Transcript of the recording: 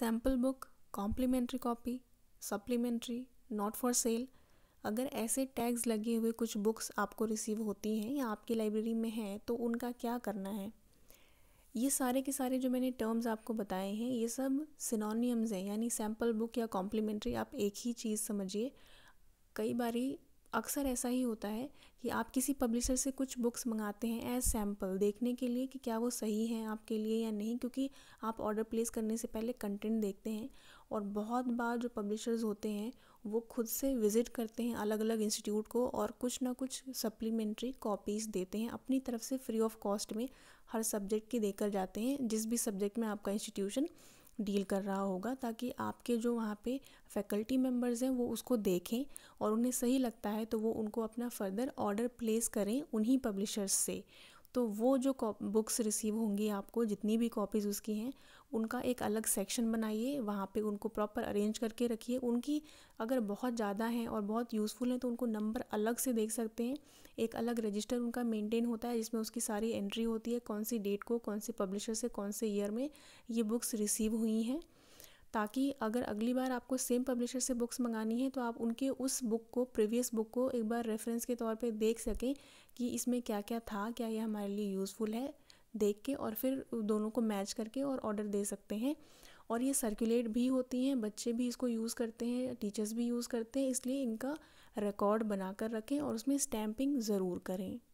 sample book complimentary copy supplementary not for sale अगर ऐसे tags लगे हुए कुछ बुक्स आपको रिसीव होती हैं या आपकी लाइब्रेरी में हैं तो उनका क्या करना है ये सारे के सारे जो मैंने टर्म्स आपको बताए हैं ये सब सिनोनियम्स हैं यानी सैम्पल बुक या कॉम्प्लीमेंट्री आप एक ही चीज़ समझिए कई बारी अक्सर ऐसा ही होता है कि आप किसी पब्लिशर से कुछ बुक्स मंगाते हैं एज सैम्पल देखने के लिए कि क्या वो सही हैं आपके लिए या नहीं क्योंकि आप ऑर्डर प्लेस करने से पहले कंटेंट देखते हैं और बहुत बार जो पब्लिशर्स होते हैं वो खुद से विज़िट करते हैं अलग अलग इंस्टीट्यूट को और कुछ ना कुछ सप्लीमेंट्री कॉपीज़ देते हैं अपनी तरफ से फ्री ऑफ कॉस्ट में हर सब्जेक्ट की देकर जाते हैं जिस भी सब्जेक्ट में आपका इंस्टीट्यूशन डील कर रहा होगा ताकि आपके जो वहाँ पे फैकल्टी मेम्बर्स हैं वो उसको देखें और उन्हें सही लगता है तो वो उनको अपना फर्दर ऑर्डर प्लेस करें उन्हीं पब्लिशर्स से तो वो जो बुक्स रिसीव होंगी आपको जितनी भी कॉपीज़ उसकी हैं उनका एक अलग सेक्शन बनाइए वहाँ पे उनको प्रॉपर अरेंज करके रखिए उनकी अगर बहुत ज़्यादा हैं और बहुत यूज़फुल हैं तो उनको नंबर अलग से देख सकते हैं एक अलग रजिस्टर उनका मेंटेन होता है जिसमें उसकी सारी एंट्री होती है कौन सी डेट को कौन से पब्लिशर से कौन से ईयर में ये बुक्स रिसीव हुई हैं ताकि अगर अगली बार आपको सेम पब्लिशर से बुक्स मंगानी है तो आप उनके उस बुक को प्रीवियस बुक को एक बार रेफरेंस के तौर पे देख सकें कि इसमें क्या क्या था क्या यह हमारे लिए यूज़फुल है देख के और फिर दोनों को मैच करके और ऑर्डर दे सकते हैं और ये सर्कुलेट भी होती हैं बच्चे भी इसको यूज़ करते हैं टीचर्स भी यूज़ करते हैं इसलिए इनका रिकॉर्ड बनाकर रखें और उसमें स्टैंपिंग ज़रूर करें